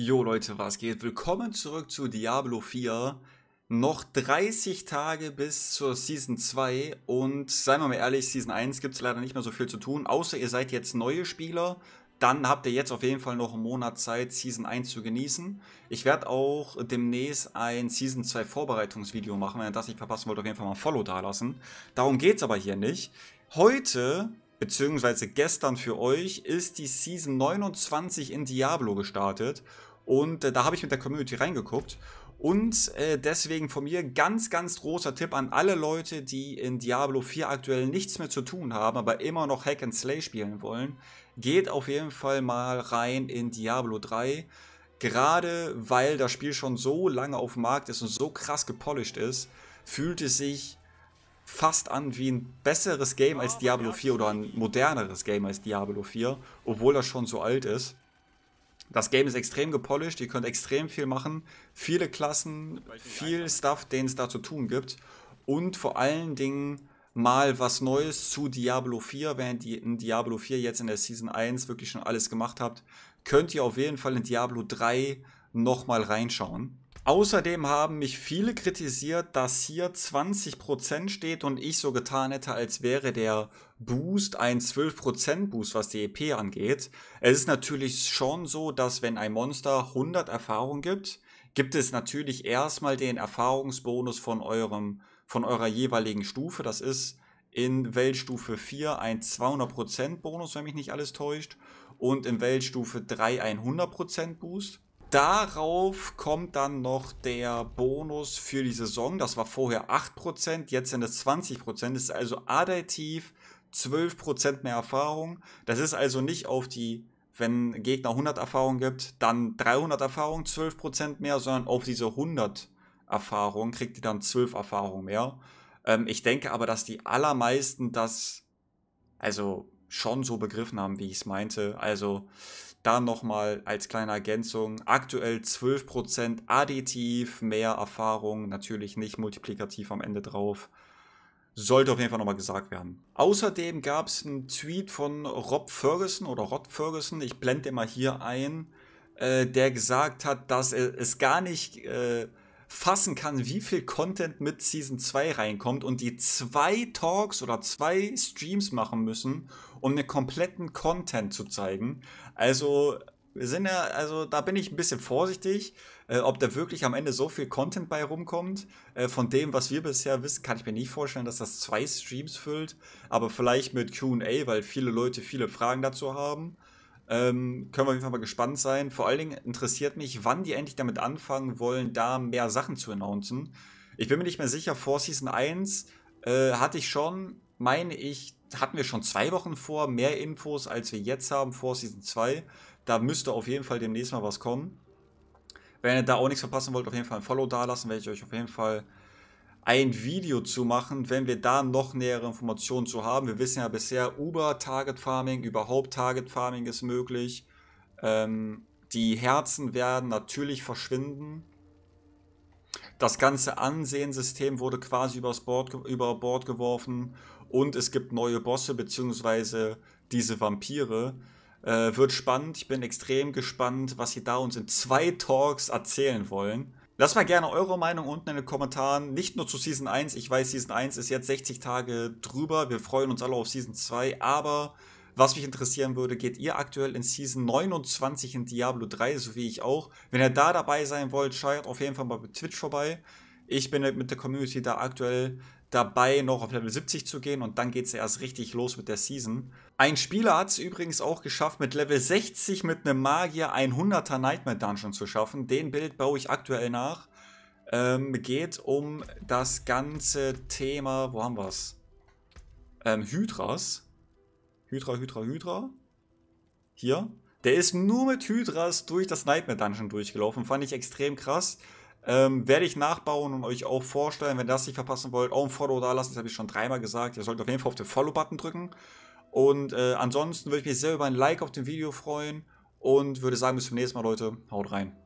Jo Leute, was geht? Willkommen zurück zu Diablo 4. Noch 30 Tage bis zur Season 2 und seien wir mal ehrlich, Season 1 gibt es leider nicht mehr so viel zu tun, außer ihr seid jetzt neue Spieler. Dann habt ihr jetzt auf jeden Fall noch einen Monat Zeit, Season 1 zu genießen. Ich werde auch demnächst ein Season 2 Vorbereitungsvideo machen. Wenn ihr das nicht verpassen wollt, auf jeden Fall mal ein Follow dalassen. Darum geht es aber hier nicht. Heute beziehungsweise gestern für euch, ist die Season 29 in Diablo gestartet. Und äh, da habe ich mit der Community reingeguckt. Und äh, deswegen von mir ganz, ganz großer Tipp an alle Leute, die in Diablo 4 aktuell nichts mehr zu tun haben, aber immer noch Hack and Slay spielen wollen. Geht auf jeden Fall mal rein in Diablo 3. Gerade weil das Spiel schon so lange auf dem Markt ist und so krass gepolished ist, fühlt es sich fast an wie ein besseres Game als oh, Diablo 4 oder ein moderneres Game als Diablo 4, obwohl das schon so alt ist. Das Game ist extrem gepolished, ihr könnt extrem viel machen, viele Klassen, viel Stuff, den es da zu tun gibt und vor allen Dingen mal was Neues zu Diablo 4, während ihr in Diablo 4 jetzt in der Season 1 wirklich schon alles gemacht habt, könnt ihr auf jeden Fall in Diablo 3 nochmal reinschauen. Außerdem haben mich viele kritisiert, dass hier 20% steht und ich so getan hätte, als wäre der Boost ein 12% Boost, was die EP angeht. Es ist natürlich schon so, dass wenn ein Monster 100 Erfahrungen gibt, gibt es natürlich erstmal den Erfahrungsbonus von eurem, von eurer jeweiligen Stufe. Das ist in Weltstufe 4 ein 200% Bonus, wenn mich nicht alles täuscht. Und in Weltstufe 3 ein 100% Boost. Darauf kommt dann noch der Bonus für die Saison. Das war vorher 8%, jetzt sind es 20%. Das ist also additiv 12% mehr Erfahrung. Das ist also nicht auf die, wenn Gegner 100 Erfahrung gibt, dann 300 Erfahrung, 12% mehr, sondern auf diese 100 Erfahrung kriegt ihr dann 12 Erfahrung mehr. Ähm, ich denke aber, dass die allermeisten das, also schon so begriffen haben, wie ich es meinte. Also da nochmal als kleine Ergänzung, aktuell 12% additiv, mehr Erfahrung, natürlich nicht multiplikativ am Ende drauf. Sollte auf jeden Fall nochmal gesagt werden. Außerdem gab es einen Tweet von Rob Ferguson oder Rod Ferguson, ich blende den mal hier ein, äh, der gesagt hat, dass es gar nicht... Äh, fassen kann, wie viel Content mit Season 2 reinkommt und die zwei Talks oder zwei Streams machen müssen, um den kompletten Content zu zeigen. Also, wir sind ja, also da bin ich ein bisschen vorsichtig, äh, ob da wirklich am Ende so viel Content bei rumkommt. Äh, von dem, was wir bisher wissen, kann ich mir nicht vorstellen, dass das zwei Streams füllt, aber vielleicht mit QA, weil viele Leute viele Fragen dazu haben. Ähm, können wir auf jeden Fall mal gespannt sein. Vor allen Dingen interessiert mich, wann die endlich damit anfangen wollen, da mehr Sachen zu announcen. Ich bin mir nicht mehr sicher, vor Season 1 äh, hatte ich schon, meine ich, hatten wir schon zwei Wochen vor, mehr Infos, als wir jetzt haben vor Season 2. Da müsste auf jeden Fall demnächst mal was kommen. Wenn ihr da auch nichts verpassen wollt, auf jeden Fall ein Follow dalassen, werde ich euch auf jeden Fall ein Video zu machen, wenn wir da noch nähere Informationen zu haben. Wir wissen ja bisher über Target Farming, überhaupt Target Farming ist möglich. Ähm, die Herzen werden natürlich verschwinden. Das ganze Ansehensystem wurde quasi übers Board, über Bord geworfen und es gibt neue Bosse bzw. diese Vampire. Äh, wird spannend. Ich bin extrem gespannt, was sie da uns in zwei Talks erzählen wollen. Lasst mal gerne eure Meinung unten in den Kommentaren, nicht nur zu Season 1. Ich weiß, Season 1 ist jetzt 60 Tage drüber. Wir freuen uns alle auf Season 2, aber was mich interessieren würde, geht ihr aktuell in Season 29 in Diablo 3, so wie ich auch. Wenn ihr da dabei sein wollt, schaut auf jeden Fall mal bei Twitch vorbei. Ich bin mit der Community da aktuell dabei, noch auf Level 70 zu gehen und dann geht es erst richtig los mit der Season. Ein Spieler hat es übrigens auch geschafft, mit Level 60 mit einem Magier 100er Nightmare Dungeon zu schaffen. Den Bild baue ich aktuell nach. Ähm, geht um das ganze Thema, wo haben wir es? Ähm, Hydras. Hydra, Hydra, Hydra. Hier. Der ist nur mit Hydras durch das Nightmare Dungeon durchgelaufen. Fand ich extrem krass. Ähm, werde ich nachbauen und euch auch vorstellen, wenn ihr das nicht verpassen wollt, auch ein Follow da lassen, das habe ich schon dreimal gesagt. Ihr solltet auf jeden Fall auf den Follow-Button drücken. Und äh, ansonsten würde ich mich sehr über ein Like auf dem Video freuen und würde sagen, bis zum nächsten Mal, Leute. Haut rein.